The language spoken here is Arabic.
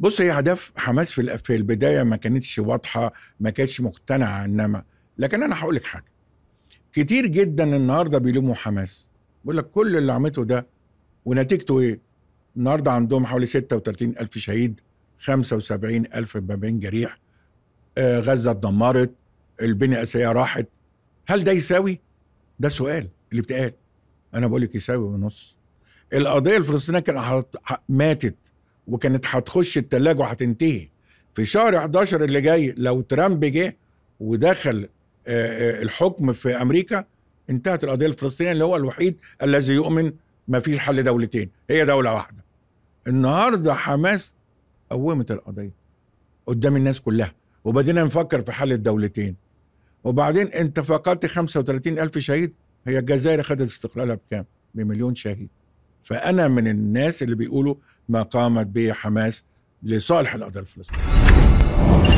بص هي اهداف حماس في في البدايه ما كانتش واضحه ما كانتش مقتنعه انما لكن انا هقول لك حاجه كتير جدا النهارده بيلوموا حماس بيقول لك كل اللي عملته ده ونتيجته ايه النهارده عندهم حوالي 36 ألف شهيد 75 ألف مبين جريح آه، غزة اتدمرت البنية الأساسية راحت هل ده يساوي؟ ده سؤال اللي بتقال أنا بقول لك يساوي ونص القضية الفلسطينية كانت ماتت وكانت هتخش التلاجة وهتنتهي في شهر 11 اللي جاي لو ترامب جه ودخل آه، آه، الحكم في امريكا انتهت القضيه الفلسطينيه اللي هو الوحيد الذي يؤمن ما فيش حل دولتين هي دوله واحده النهارده حماس قومت القضيه قدام الناس كلها وبدينا نفكر في حل الدولتين وبعدين انت فقدت 35 ألف شهيد هي الجزائر خدت استقلالها بكام بمليون شهيد فأنا من الناس اللي بيقولوا ما قامت به حماس لصالح القضيه الفلسطينيه